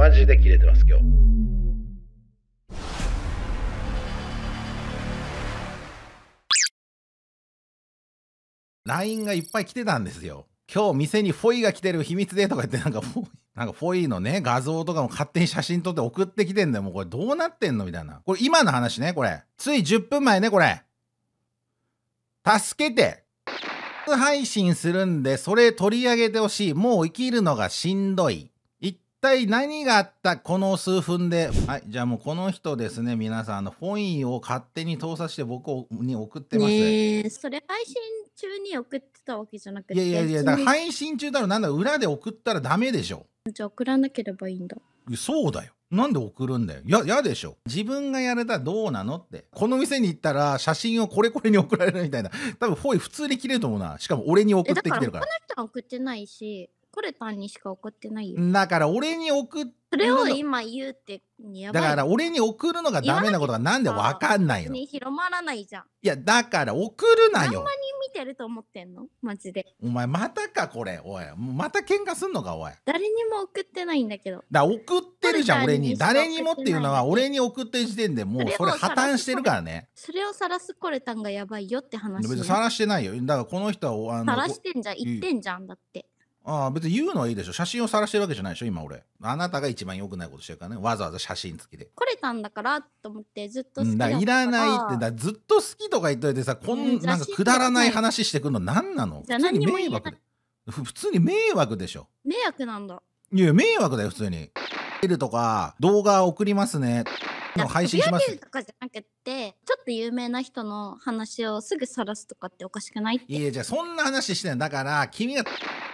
マジで切れてます今日ラインがいっぱい来てたんですよ今日店にフォイが来てる秘密でとか言ってなんかフォイ なんかフォイのね画像とかも勝手に写真撮って送ってきてんだよもうこれどうなってんのみたいなこれ今の話ねこれつい10分前ねこれ助けて配信するんでそれ取り上げてほしいもう生きるのがしんどい体何があったこの数分で。はい、じゃあもうこの人ですね、皆さん、あの、本意を勝手に盗撮して僕をに送ってます。ねえ、それ配信中に送ってたわけじゃなくて。いやいやいや、だ配信中だろ、なんだ、裏で送ったらダメでしょ。じゃあ送らなければいいんだ。そうだよ。なんで送るんだよ。や、嫌でしょ。自分がやれたらどうなのって。この店に行ったら写真をこれこれに送られるみたいな。多分、フォイ普通に切れると思うな。しかも俺に送ってきてるから。だから他の人は送ってないし。コルタンにしか送ってないよ。だから俺に送っそれを今言うってやばだから俺に送るのがダメなことがなんでわかんないのに広まらないじゃん。いやだから送るなよ何よ万人見てると思ってんのマジで。お前またかこれおいまた喧嘩すんのかおい誰にも送ってないんだけど。だから送ってるじゃん俺に誰にもっていうのは俺に送ってる時点でもうそれ破綻してるからねそれを晒すコルタンがやばいよって話別に晒してないよだからこの人はあの晒してんじゃん。言ってんじゃんだって。ああ、別に言うのはいいでしょ。写真を晒してるわけじゃないでしょ、今俺。あなたが一番良くないことしてるからね。わざわざ写真付きで。来れたんだからと思ってずっと好きだからいらないって、だずっと好きとか言っといてさ、こうんなんかくだらない話してくるの何なのじゃ普通に何も迷惑で。普通に迷惑でしょ。迷惑なんだいや、迷惑だよ、普通に。るとか、動画送りますね。ま配信しますとかじゃなくてちょっと有名な人の話をすぐ晒すとかっておかしくないいやじゃあそんな話してないだから君が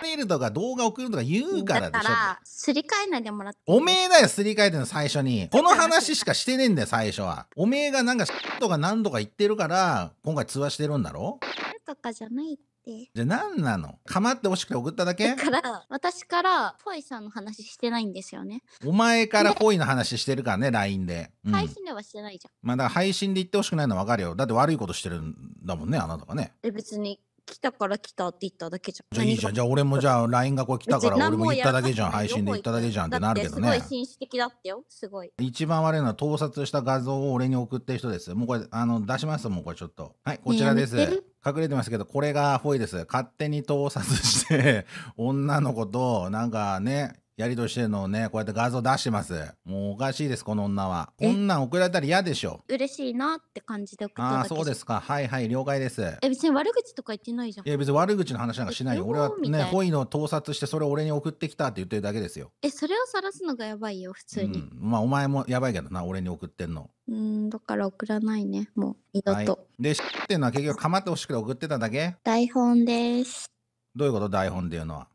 メールとか動画送るとか言うからでしょだからすり替えないでもらっておめえだよすり替えての最初にこの話しかしてねえんだよ最初はおめえがなんかとか何とか言ってるから今回通話してるんだろとかじゃないってってじゃあ何なのかまってほしくて送っただけだから私からフォイさんの話してないんですよねお前からフォイの話してるからね LINE で、うん、配信ではしてないじゃんまあだから配信で言ってほしくないのは分かるよだって悪いことしてるんだもんねあなたがねえ別に来たから来たって言っただけじゃん。じゃあいいじゃん。じゃあ俺もじゃあ LINE がこう来たから俺も言っただけじゃん。配信で言っただけじゃんってなるけどね。すごい紳士的だったよ。すごい。一番悪いのは盗撮した画像を俺に送ってる人です。もうこれ、あの、出しますもうこれちょっと。はい、こちらです。隠れてますけど、これがフォイです。勝手に盗撮して、女の子と、なんかね、やりとしてのね、こうやって画像出してます。もうおかしいです、この女は。こんなん送られたら嫌でしょ。嬉しいなって感じで送ったああ、そうですか。はいはい、了解です。え、別に悪口とか言ってないじゃん。いや、別に悪口の話なんかしないよ。俺はね、恋の盗撮して、それを俺に送ってきたって言ってるだけですよ。え、それを晒すのがやばいよ、普通に。うん、まあ、お前もやばいけどな、俺に送ってんの。うん、だから送らないね、もう、二度と。はい、で、知っていうのは結局構ってほしくて送ってただけ台本です。どういうこと台本っていうのは。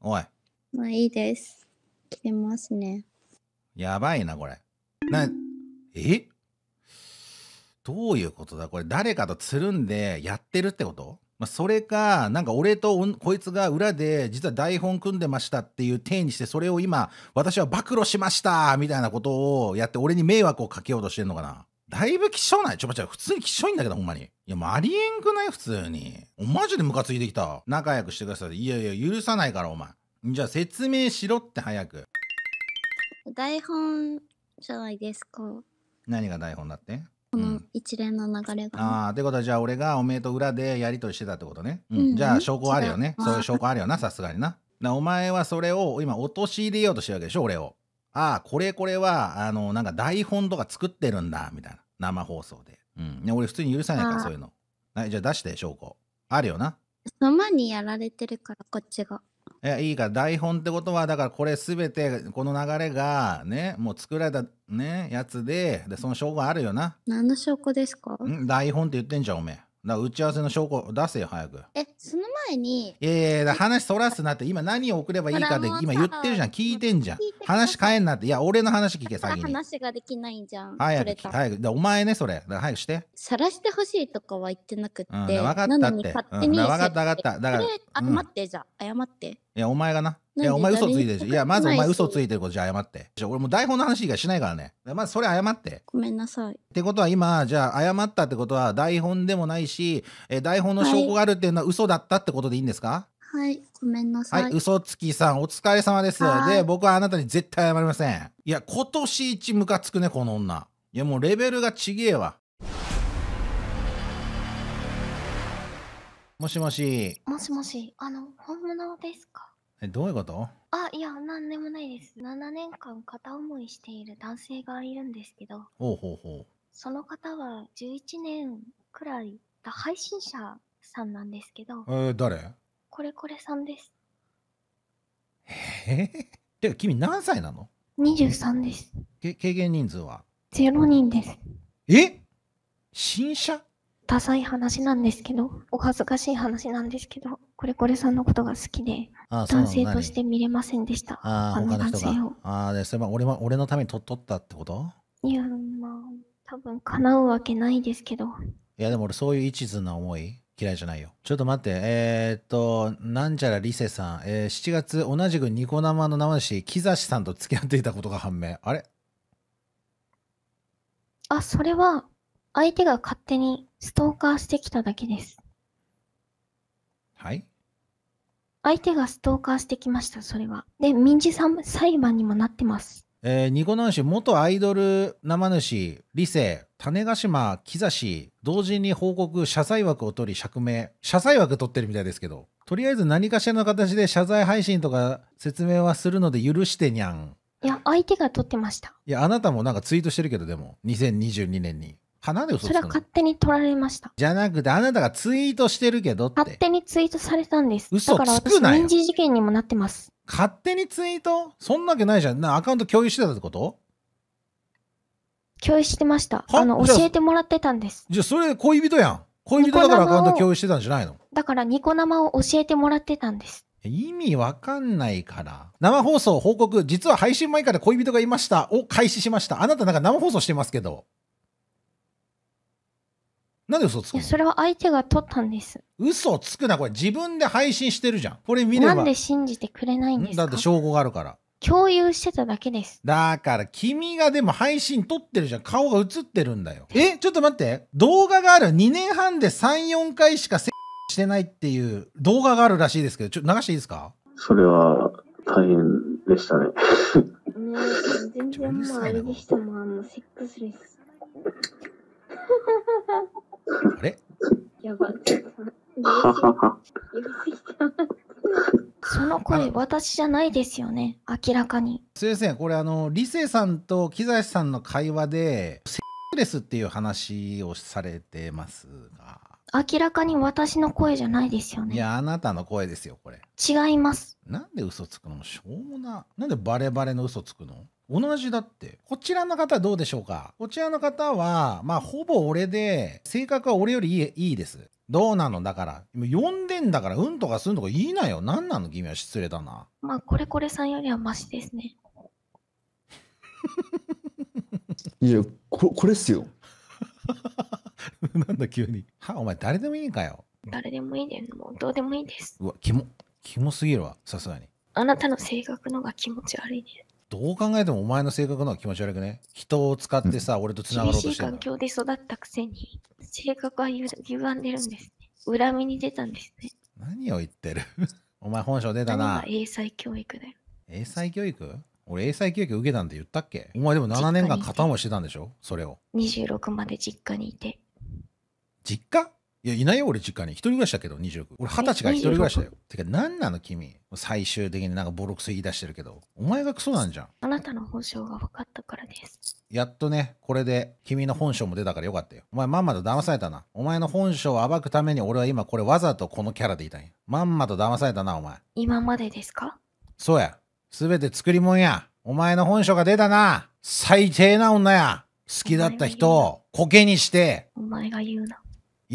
おい。まあいいです。来てますね。やばいな、これ。な、えどういうことだこれ誰かとつるんでやってるってことまあ、それか、なんか俺とこいつが裏で実は台本組んでましたっていう体にして、それを今、私は暴露しましたみたいなことをやって俺に迷惑をかけようとしてんのかなだいぶ貴重ないちょ、まちょ、普通に貴重いんだけど、ほんまに。いや、もうありえんくない普通に。マジでムカついてきた。仲良くしてください。いやいや、許さないから、お前。じゃあ説明しろって早く。台本じゃないですか。何が台本だってこの一連の流れが、うん、ああってことはじゃあ俺がおめえと裏でやり取りしてたってことね、うん、うん、じゃあ証拠あるよねそういう証拠あるよなさすがになお前はそれを今陥れようとしてるわけでしょ俺をああこれこれはあのなんか台本とか作ってるんだみたいな生放送で、うん、ね、俺普通に許さないからそういうのはいじゃあ出して証拠あるよな様にやられてるからこっちがいやいいから台本ってことはだからこれ全てこの流れがねもう作られたねやつででその証拠あるよな何の証拠ですかん台本って言ってんじゃんおめえ打ち合わせの証拠を出せよ早くえその前にいやいや話そらすなって今何を送ればいいかって今言ってるじゃん聞いてんじゃん話変えんなっていや俺の話聞け先に話ができないじゃん早く早くお前ねそれ早くしてさらしてほしいとかは言ってなくて、分かったってなのに勝手に、分かった分かっただから、うってじゃ謝っていやお前がないや、お前嘘ついてるし。いや、まずお前嘘ついてることじゃ謝って。俺もう台本の話以外しないからね。まずそれ謝って。ごめんなさい。ってことは今、じゃあ謝ったってことは台本でもないし、え台本の証拠があるっていうのは嘘だったってことでいいんですか、はい、ごめんなさい。はい、嘘つきさん、お疲れ様です。で、僕はあなたに絶対謝りません。いや、今年一ムカつくね、この女。いや、もうレベルがちげえわ。もしもし。もしもし、あの、本物ですかえ、どういうことあ、いや、なんでもないです。7年間片思いしている男性がいるんですけど、ほうほうほその方は11年くらいだ配信者さんなんですけど、えー、誰これこれさんです。えー、てか君何歳なの23です。け軽減人数は0人です。え新車ダサい話なんですけど、お恥ずかしい話なんですけど、これこれさんのことが好きで、男性として見れませんでした。ああ、他の男性を。ああ、で、それは俺は俺のためにと取ったってこといや、まあ、多分叶うわけないですけど。いや、でも俺そういう一途な思い嫌いじゃないよ。ちょっと待って、えー、っと、なんちゃらりせさん、えー、7月同じくニコ生の生主、木しさんと付き合っていたことが判明。あれあ、それは、相手が勝手にストーカーしてきただけです。はい相手がストーカーしてきました、それは。で、民事裁判にもなってます。えー、ニコナン氏元アイドル生主理性種子島木差し同時に報告謝罪枠を取り釈明謝罪枠取ってるみたいですけどとりあえず何かしらの形で謝罪配信とか説明はするので許してにゃんいや相手が取ってましたいやあなたもなんかツイートしてるけどでも2022年にで嘘つそれは勝手に取られました。じゃなくて、あなたがツイートしてるけどっ勝手にツイートされたんです。嘘だからつ私、くな民事事件にもなってます。勝手にツイートそんなわけないじゃん。なアカウント共有してたってこと共有してました。あの、教えてもらってたんです。じゃあ、それ恋人やん。恋人だからアカウント共有してたんじゃないのだから、ニコ生を教えてもらってたんです。意味わかんないから。生放送報告、実は配信前から恋人がいましたを開始しました。あなたなんか生放送してますけど。なんで嘘つくいやそれは相手が取ったんです嘘をつくなこれ自分で配信してるじゃんこれ見ればなんで信じてくれないんですかだって証拠があるから共有してただけですだから君がでも配信撮ってるじゃん顔が映ってるんだよえちょっと待って動画がある2年半で34回しかせしてないっていう動画があるらしいですけどちょっと流していいですかそれは大変でしたね。ね全然もうあれでしたもんあのセックスレスあれやばその声、私じゃないですよね、明らかに。すいません、これ、あの、理性さんと木崎さんの会話で、セックレスっていう話をされてますが。明らかに私の声じゃないですよね。いや、あなたの声ですよ、これ。違います。なんで嘘つくのしょうもな。なんでバレバレの嘘つくの同じだって。こちらの方どうでしょうかこちらの方は、まあ、ほぼ俺で、性格は俺よりいいです。どうなのだから。呼んでんだから、うんとかすんとか言いなよ。何なの君は失礼だな。まあ、これこれさんよりはマシですね。いや、ここれっすよ。なんだ急に。は、お前誰でもいいかよ。誰でもいいで、ね、もうどうでもいいです。うわ、キモ、キモすぎるわ、さすがに。あなたの性格のが気持ち悪いすどう考えてもお前の性格の気持ち悪くね人を使ってさ、俺と繋がろうとしいして環境で育ったくせに、性格はゆ歪んでるんですね。恨みに出たんですね。何を言ってる お前本性出た何がな英才教育だよ。英才教育俺英才教育受けたんて言ったっけお前でも7年間片思いしてたんでしょそれを26まで実家にいて、実家いや、いないよ、俺、実家に。一人暮らしだけど、2 6俺、二十歳が一人暮らしだよ。てか、何なの、君。最終的になんかボロクソ言い出してるけど、お前がクソなんじゃん。あなたの本性が分かったからです。やっとね、これで君の本性も出たからよかったよ。お前まんまと騙されたな。お前の本性を暴くために俺は今これわざとこのキャラでいたんや。まんまと騙されたな、お前。今までですかそうや。すべて作り物や。お前の本性が出たな。最低な女や。好きだった人をコケにして。お前が言うな。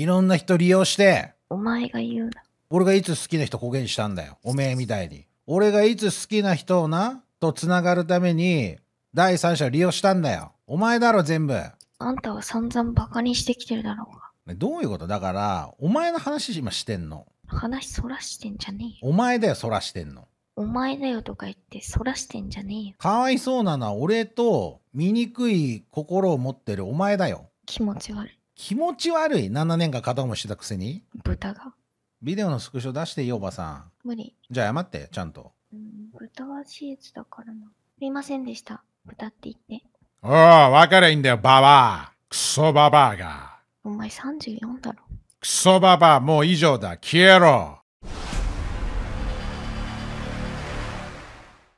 いろんな人利用してお前が言うな俺がいつ好きな人公言したんだよおめえみたいに俺がいつ好きな人をなとつながるために第三者を利用したんだよお前だろ全部あんたは散々バカにしてきてるだろうがどういうことだからお前の話今してんの話そらしてんじゃねえよお前だよそらしてんのお前だよとか言ってそらしてんじゃねえよかわいそうなのは俺と醜い心を持ってるお前だよ気持ち悪い気持ち悪い7年間片思いしてたくせに豚がビデオのスクショ出していいおばさん無理。じゃあ謝ってちゃんとうん、豚はシーツだからな。すいませんでした。豚って言って。おお分かりゃいいんだよババアクソババアがお前34だろ。クソババアもう以上だ消えろ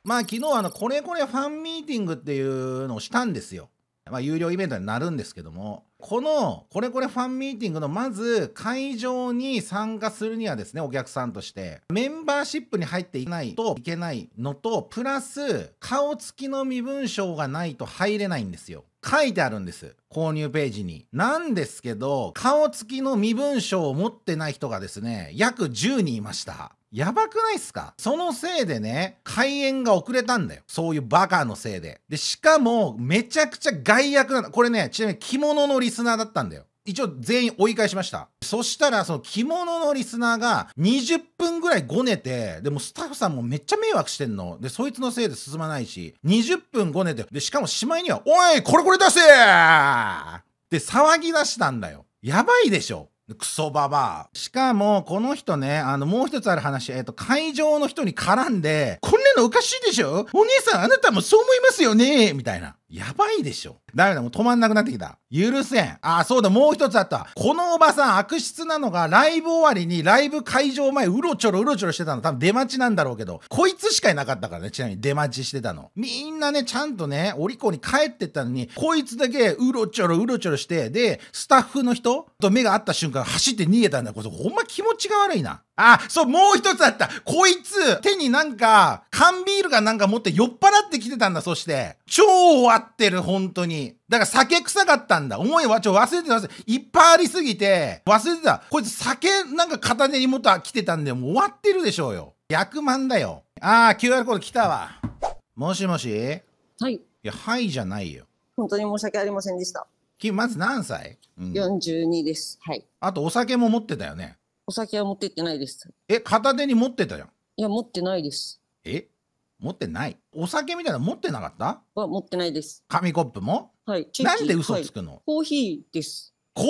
まあ昨日あのこれこれファンミーティングっていうのをしたんですよまあ有料イベントになるんですけどもこのこれこれファンミーティングのまず会場に参加するにはですねお客さんとしてメンバーシップに入っていないといけないのとプラス顔つきの身分証がないと入れないんですよ。書いてあるんです購入ページになんですけど顔付きの身分証を持ってない人がですね約10人いましたやばくないっすかそのせいでね、開演が遅れたんだよ。そういうバカのせいで。で、しかも、めちゃくちゃ害悪な、これね、ちなみに着物のリスナーだったんだよ。一応全員追い返しました。そしたら、その着物のリスナーが20分ぐらいごねて、でもスタッフさんもめっちゃ迷惑してんの。で、そいつのせいで進まないし、20分ごねて、で、しかもしまいには、おいこれこれ出せーって騒ぎ出したんだよ。やばいでしょ。クソババア。しかも、この人ね、あの、もう一つある話、えっ、と、会場の人に絡んで、こんなのおかしいでしょお姉さん、あなたもそう思いますよねみたいな。やばいでしょ。ダメだ、もう止まんなくなってきた。許せん。あ、そうだ、もう一つあった。このおばさん、悪質なのが、ライブ終わりに、ライブ会場前、うろちょろうろちょろしてたの。多分出待ちなんだろうけど、こいつしかいなかったからね、ちなみに出待ちしてたの。みんなね、ちゃんとね、お利口に帰ってったのに、こいつだけ、うろちょろうろちょろして、で、スタッフの人と目が合った瞬間、走って逃げたんだ。こそ、ほんま気持ちが悪いな。あ、そう、もう一つあった。こいつ、手になんか、缶ビールがなんか持って酔っ払ってきてたんだ、そして。超終わってる、本当に。だから酒臭かったんだ。思いはちょ、忘れてた、忘れていっぱいありすぎて、忘れてた。こいつ酒なんか片手にっは来てたんで、もう終わってるでしょうよ。100万だよ。あー、QR コード来たわ。もしもしはい。いや、はいじゃないよ。本当に申し訳ありませんでした。君、まず何歳、うん、?42 です。はい。あと、お酒も持ってたよね。お酒は持ってってないです。え、片手に持ってたじゃん。いや、持ってないです。え持ってないお酒みたいなの持ってなかったは持ってないです。紙コップもはい。チなんで嘘つはいくの、コーヒーです。コー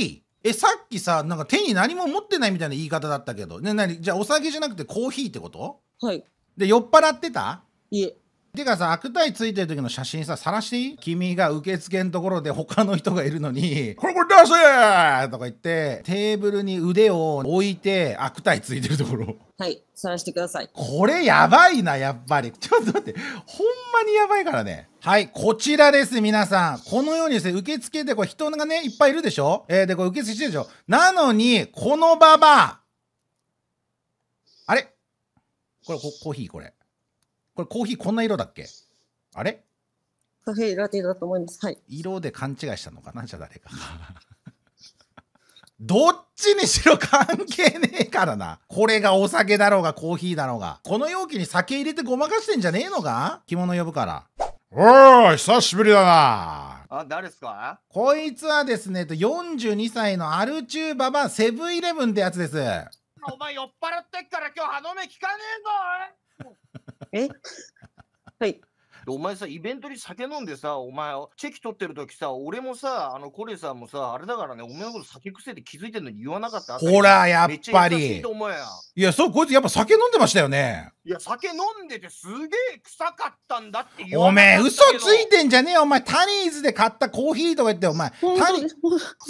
ヒーえさっきさなんか手に何も持ってないみたいな言い方だったけどねなにじゃあお酒じゃなくてコーヒーってことはい。で酔っ払ってたいえ、てかさ悪態ついてる時の写真さ晒していい君が受付のところで他の人がいるのに「これこれ出せ!」とか言ってテーブルに腕を置いて悪態ついてるところはい晒してくださいこれやばいなやっぱりちょっと待ってほんまにやばいからねはい、こちらです、皆さん。このようにですね、受付でこう人がね、いっぱいいるでしょえー、で、これ受付してるでしょなのに、このババア。あれこれコ、コーヒーこれ。これコーヒーこんな色だっけあれカフェラテだと思います。はい。色で勘違いしたのかなじゃあ誰か。どっちにしろ関係ねえからな。これがお酒だろうがコーヒーだろうが。この容器に酒入れてごまかしてんじゃねえのか着物呼ぶから。おお久しぶりだなあ、誰っすかこいつはですね、42歳のアルチューババセブンイレブンってやつです。お前酔っ払ってっから今日歯止め効かねえぞえはい。お前さ、イベントに酒飲んでさ、お前、チェキ取ってる時さ、俺もさ、あの、コレさんもさ、あれだからね、お前のこと酒癖で気づいてるのに言わなかった。ほら、やっぱり。いや、そう、こいつやっぱ酒飲んでましたよね。いや、酒飲んでてすげえ臭かったんだって言わおめえ、嘘ついてんじゃねえよ。お前、タリーズで買ったコーヒーとか言って、お前、タリ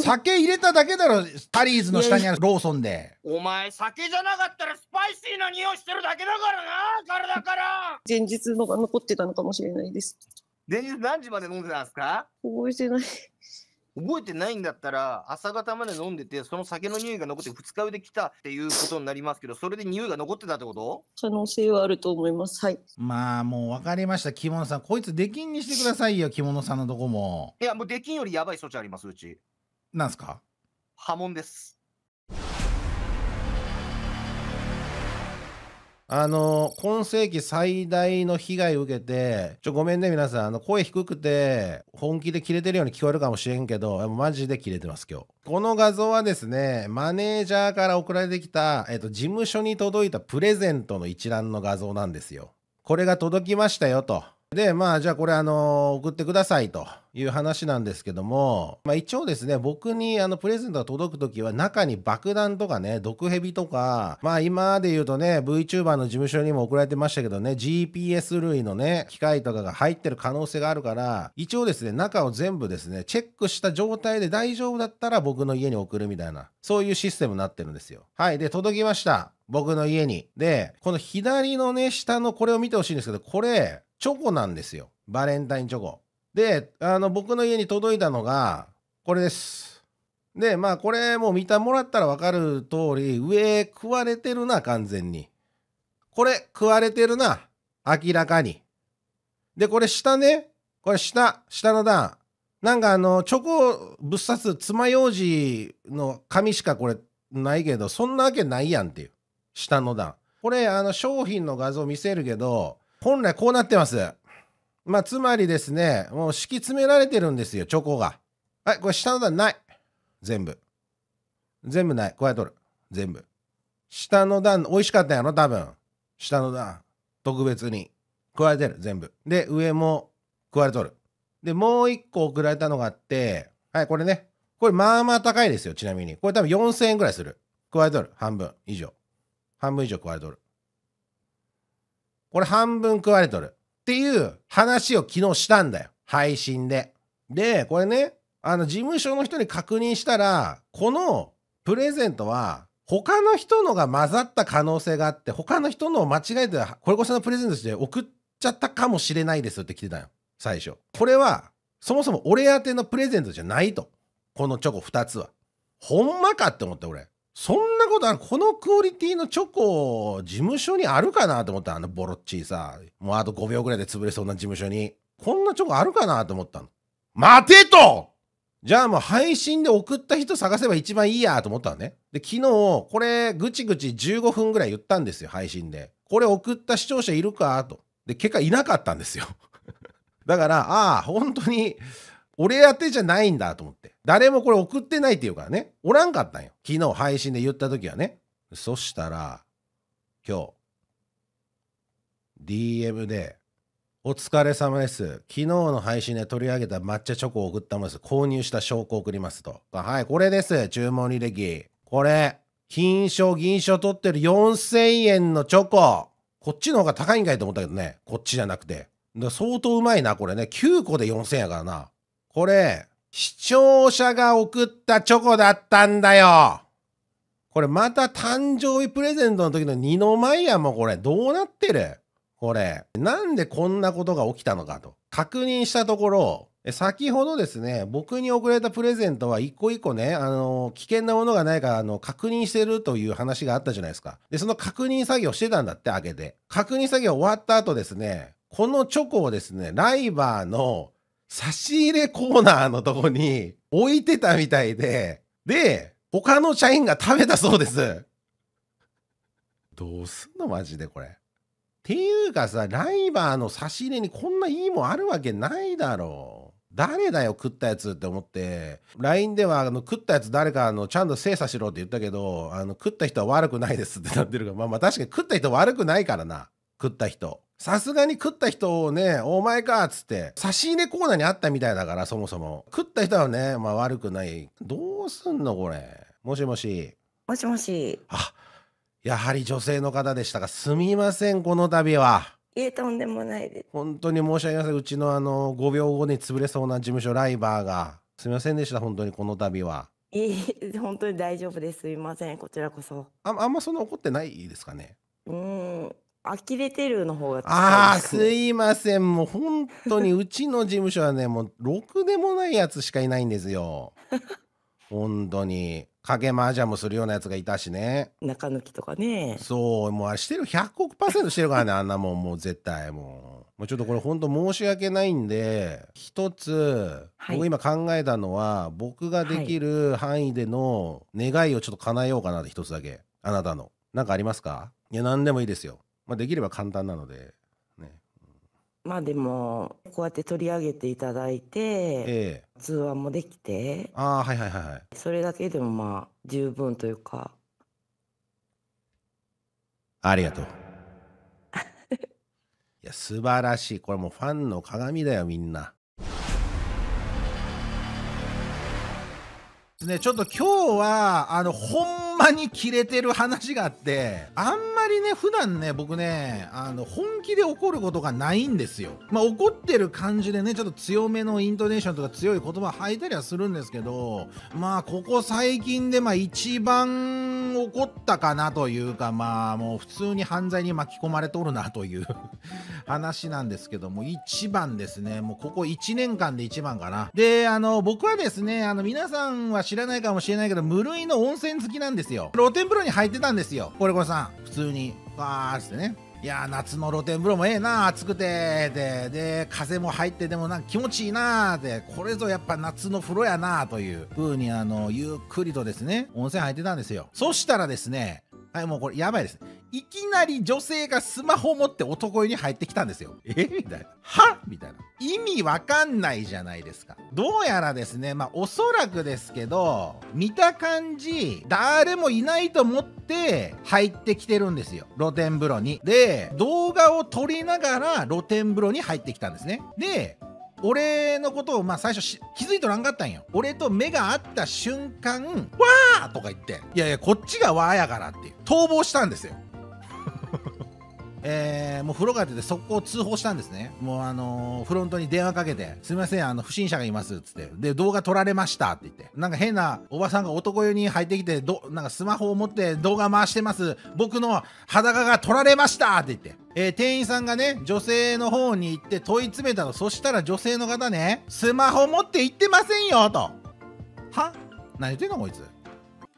酒入れただけだろ、タリーズの下にあるローソンで。お前酒じゃなかったらスパイシーな匂いしてるだけだからな体から前日のが残ってたのかもしれないです前日何時まで飲んでたんですか覚えてない覚えてないんだったら朝方まで飲んでてその酒の匂いが残って二日酔いで来たっていうことになりますけどそれで匂いが残ってたってこと可能性はあると思いますはいまあもう分かりました着物さんこいつ出禁にしてくださいよ着物さんのとこもいやもう出禁よりやばい措置ありますうちなんすか波紋ですあの、今世紀最大の被害を受けて、ちょ、ごめんね、皆さん。あの、声低くて、本気で切れてるように聞こえるかもしれんけど、マジで切れてます、今日。この画像はですね、マネージャーから送られてきた、えっと、事務所に届いたプレゼントの一覧の画像なんですよ。これが届きましたよ、と。で、まあ、じゃあこれ、あの送ってください、と。いう話なんですけども、まあ、一応ですね僕にあのプレゼントが届く時は中に爆弾とかね毒蛇とかまあ今で言うとね VTuber の事務所にも送られてましたけどね GPS 類のね機械とかが入ってる可能性があるから一応ですね中を全部ですねチェックした状態で大丈夫だったら僕の家に送るみたいなそういうシステムになってるんですよはいで届きました僕の家にでこの左のね下のこれを見てほしいんですけどこれチョコなんですよバレンタインチョコで、あの、僕の家に届いたのが、これです。で、まあ、これもう見たもらったら分かる通り、上食われてるな、完全に。これ食われてるな、明らかに。で、これ下ね、これ下、下の段。なんかあの、チョコぶっ刺す爪楊枝の紙しかこれないけど、そんなわけないやんっていう。下の段。これ、あの、商品の画像見せるけど、本来こうなってます。まあ、つまりですね、もう敷き詰められてるんですよ、チョコが。はい、これ下の段ない。全部。全部ない。こうやっとる。全部。下の段、美味しかったんやろ多分。下の段、特別に。加えてる、全部。で、上も食われとる。で、もう一個送られたのがあって、はい、これね。これ、まあまあ高いですよ、ちなみに。これ多分4000円ぐらいする。加えとる。半分以上。半分以上食われとる。これ半分食われとる。っていう話を昨日したんだよ。配信で。で、これね、あの、事務所の人に確認したら、このプレゼントは、他の人のが混ざった可能性があって、他の人のを間違えて、これこそのプレゼントして送っちゃったかもしれないですって来てたよ。最初。これは、そもそも俺宛てのプレゼントじゃないと。このチョコ2つは。ほんまかって思って俺。そんなことあるこのクオリティのチョコ事務所にあるかなと思ったあのボロッチーさもうあと5秒ぐらいで潰れそうな事務所にこんなチョコあるかなと思ったの待てとじゃあもう配信で送った人探せば一番いいやと思ったのね。で、昨日、これ、ぐちぐち15分ぐらい言ったんですよ、配信で。これ送った視聴者いるかと。で、結果いなかったんですよ。だから、ああ、本当に、俺宛てじゃないんだと思って。誰もこれ送ってないって言うからね。おらんかったんよ。昨日配信で言った時はね。そしたら、今日、DM で、お疲れ様です。昨日の配信で取り上げた抹茶チョコを送ったものです。購入した証拠を送りますと。はい、これです。注文履歴。これ、金賞、銀賞取ってる4000円のチョコ。こっちの方が高いんかいと思ったけどね。こっちじゃなくて。相当うまいな、これね。9個で4000円やからな。これ、視聴者が送ったチョコだったんだよ。これまた誕生日プレゼントの時の二の舞やもうこれどうなってるこれ。なんでこんなことが起きたのかと確認したところ、先ほどですね、僕に送られたプレゼントは一個一個ね、あの、危険なものがないか、あの、確認してるという話があったじゃないですか。で、その確認作業してたんだって、開けて。確認作業終わった後ですね、このチョコをですね、ライバーの差し入れコーナーのとこに置いてたみたいで、で、他の社員が食べたそうです。どうすんのマジでこれ。っていうかさ、ライバーの差し入れにこんないいもんあるわけないだろう。誰だよ食ったやつって思って LINE ではあの食ったやつ誰かあのちゃんと精査しろって言ったけどあの食った人は悪くないですってなってるからまあまあ確かに食った人悪くないからな食った人さすがに食った人をね、お前かっつって、差し入れコーナーにあったみたいだから、そもそも。食った人はね、まあ悪くない。どうすんの、これ。もしもし。もしもし。あ、やはり女性の方でしたが、すみません、この度は。いえ、とんでもないです。本当に申し訳ありません。うちのあの、5秒後に潰れそうな事務所、ライバーが。すみませんでした、本当にこの度は。いえ、本当に大丈夫です。すみません、こちらこそ。ああんまそんな怒ってないですかね。うん。呆れてるの方がああすいませんもう本当にうちの事務所はねもうろくでもないやつしかいないんですよ本当に影麻雀もするようなやつがいたしね中抜きとかねそうもうあれしてる100億パーセントしてるからねあんなもんもう絶対もうもうちょっとこれ本当申し訳ないんで一つ、僕今考えたのは僕ができる範囲での願いをちょっと叶えようかなって一つだけあなたの何かありますかいや何でもいいですよまあ、できれば簡単なので、ね、まあでもこうやって取り上げていただいて、ええ、通話もできてああはいはいはいはいそれだけでもまあ十分というかありがとう いや素晴らしいこれもうファンの鏡だよみんなねちょっと今日はあのほんんまにキレてる話があってあんまりね普段ね僕ねあの本気で怒ることがないんですよ、まあ、怒ってる感じでねちょっと強めのイントネーションとか強い言葉吐いたりはするんですけどまあここ最近でまあ一番怒ったかなというかまあもう普通に犯罪に巻き込まれとるなという 話なんですけども一番ですねもうここ1年間で一番かなであの僕はですねあの皆さんは知らないかもしれないけど無類の温泉好きなんですですよ露天風呂に入ってたんですよポレコれさん普通にわーってねいや夏の露天風呂もええな暑くてでで風も入ってでもなんか気持ちいいなーってこれぞやっぱ夏の風呂やなという風にあのゆっくりとですね温泉入ってたんですよそしたらですねはいもうこれやばいですねいきなり女性がスマホを持って男湯に入ってきたんですよ。えみたいな。はみたいな。意味わかんないじゃないですか。どうやらですね、まあおそらくですけど、見た感じ、誰もいないと思って入ってきてるんですよ。露天風呂に。で、動画を撮りながら露天風呂に入ってきたんですね。で、俺のことをまあ最初気づいとらんかったんよ俺と目が合った瞬間「わー!」とか言って「いやいやこっちがわーやから」っていう逃亡したんですよえー、もう風呂が出て速攻通報したんですねもうあのー、フロントに電話かけて「すみませんあの不審者がいます」っつってで動画撮られましたって言ってなんか変なおばさんが男湯に入ってきてどなんかスマホを持って動画回してます僕の裸が撮られましたって言ってえー、店員さんがね、女性の方に行って問い詰めたの。そしたら女性の方ね、スマホ持って行ってませんよと。は何言ってんのこいつ。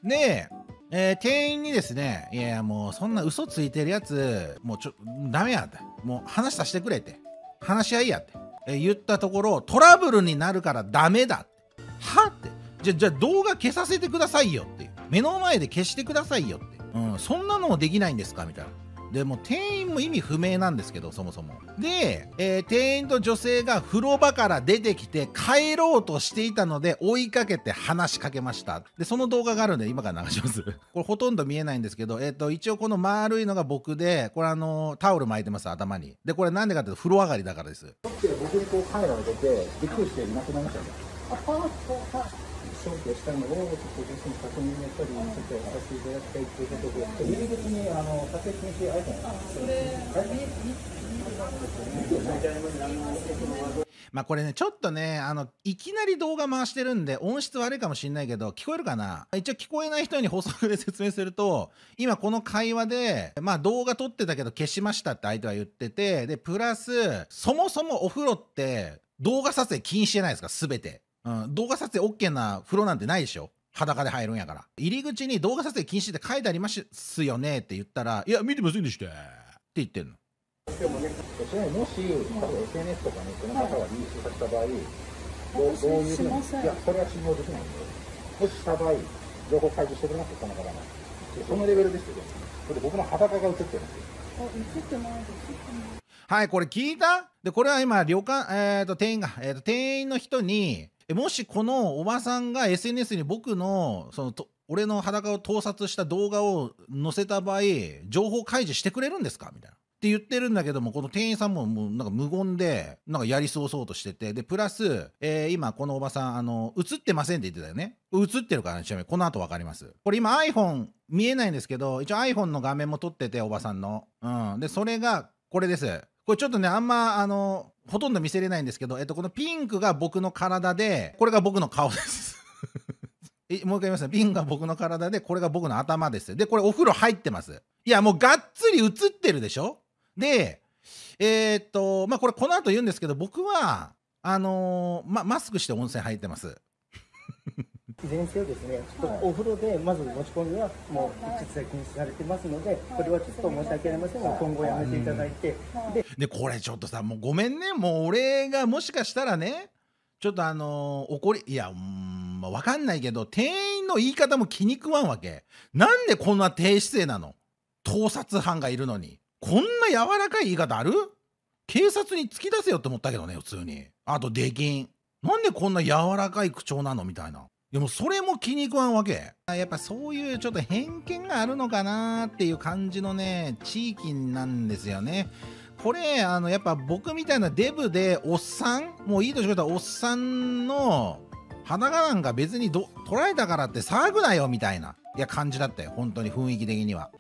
ねえ、えー、店員にですね、いやもうそんな嘘ついてるやつ、もうちょ、ダメやって。もう話させてくれって。話し合いやって。えー、言ったところ、トラブルになるからダメだって。はって。じゃ、じゃ動画消させてくださいよっていう。目の前で消してくださいよって。うん、そんなのもできないんですかみたいな。でも店員も意味不明なんですけどそもそもで、えー、店員と女性が風呂場から出てきて帰ろうとしていたので追いかけて話しかけましたでその動画があるんで今から流します これほとんど見えないんですけど、えーと、一応この丸いのが僕でこれあのー、タオル巻いてます頭にでこれなんでかっていうと風呂上がりだからです僕にこうカメラを出てびっくりしていなくなりましたねあパー消去したのを、ちょっと私の確認やっぱりちょっとさせていただきたいということで、入り口にあの撮影禁止アイコンまあこれねちょっとねあのいきなり動画回してるんで音質悪いかもしんないけど聞こえるかな一応聞こえない人に補足で説明すると 今この会話でまあ動画撮ってたけど消しましたって相手は言っててでプラスそもそもお風呂って動画撮影禁止じゃないですかすべてうん、動画撮影 OK な風呂なんてないでしょ裸で入るんやから。入り口に動画撮影禁止って書いてありますよねって言ったら、いや、見てませんでしたって言ってんの。でもね、それもし、多分 SNS とかね、この方が流出させた場合、はい、どうどういうふうに、いや、これは信用できないんで、もしした場合、情報開示してくれますよ、その方が。そのレベルですけど、それ僕の裸が映ってるんですよ。はい、これ聞いたで、これは今、旅館、えっ、ー、と、店員が、えっ、ー、と、店員の人に、もしこのおばさんが SNS に僕のそのと俺の裸を盗撮した動画を載せた場合情報開示してくれるんですかみたいな。って言ってるんだけどもこの店員さんももうなんか無言でなんかやり過ごそうとしててでプラス、えー、今このおばさんあの映ってませんって言ってたよね映ってるから、ね、ちなみにこの後分かりますこれ今 iPhone 見えないんですけど一応 iPhone の画面も撮ってておばさんのうんでそれがこれですこれちょっとねあんまあのほとんど見せれないんですけど、えっと、このピンクが僕の体で、これが僕の顔です。えもう一回言いますね。ピンが僕の体で、これが僕の頭です。で、これお風呂入ってます。いや、もうがっつり映ってるでしょで、えー、っと、まあ、これこの後言うんですけど、僕は、あのー、ま、マスクして温泉入ってます。いずれにせよですね、ちょっとお風呂でまず持ち込みはもう実際禁止されてますので、これはちょっと申し訳ありませんが、今後やめていただいて。で、でこれちょっとさ、もうごめんね、もう俺がもしかしたらね、ちょっとあのー、怒り、いや、うん、まあ、わかんないけど、店員の言い方も気に食わんわけ。なんでこんな低姿勢なの盗撮犯がいるのに。こんな柔らかい言い方ある警察に突き出せよって思ったけどね、普通に。あと、出禁。なんでこんな柔らかい口調なのみたいな。やもうそれも気に食わんわけやっぱそういうちょっと偏見があるのかなっていう感じのね地域なんですよねこれあのやっぱ僕みたいなデブでおっさんもういい年こいたおっさんの裸がなんか別にど捉えたからって騒ぐなよみたいないや感じだったよ本当に雰囲気的には。